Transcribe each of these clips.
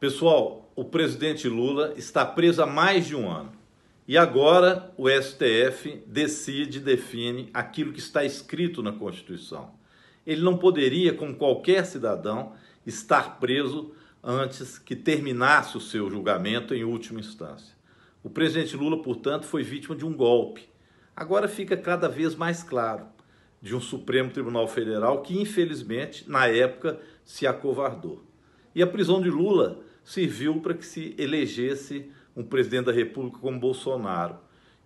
Pessoal, o presidente Lula está preso há mais de um ano. E agora o STF decide, define aquilo que está escrito na Constituição. Ele não poderia, como qualquer cidadão, estar preso antes que terminasse o seu julgamento em última instância. O presidente Lula, portanto, foi vítima de um golpe. Agora fica cada vez mais claro de um Supremo Tribunal Federal que, infelizmente, na época, se acovardou. E a prisão de Lula serviu para que se elegesse um presidente da República como Bolsonaro,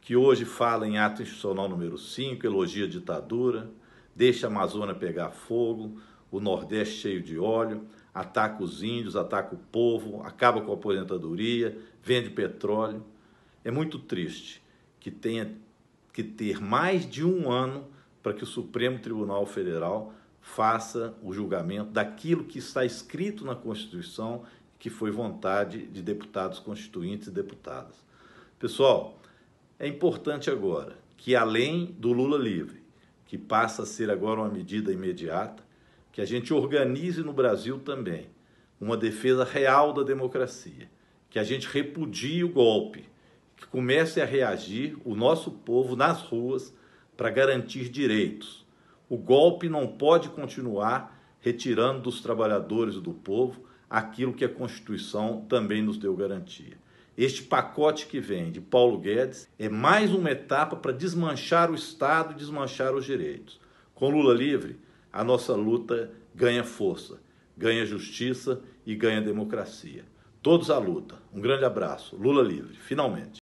que hoje fala em ato institucional número 5, elogia a ditadura, deixa a Amazônia pegar fogo, o Nordeste cheio de óleo, ataca os índios, ataca o povo, acaba com a aposentadoria, vende petróleo. É muito triste que tenha que ter mais de um ano para que o Supremo Tribunal Federal faça o julgamento daquilo que está escrito na Constituição que foi vontade de deputados constituintes e deputadas. Pessoal, é importante agora que, além do Lula livre, que passa a ser agora uma medida imediata, que a gente organize no Brasil também uma defesa real da democracia, que a gente repudie o golpe, que comece a reagir o nosso povo nas ruas para garantir direitos. O golpe não pode continuar retirando dos trabalhadores e do povo aquilo que a Constituição também nos deu garantia. Este pacote que vem de Paulo Guedes é mais uma etapa para desmanchar o Estado e desmanchar os direitos. Com Lula livre, a nossa luta ganha força, ganha justiça e ganha democracia. Todos à luta. Um grande abraço. Lula livre, finalmente.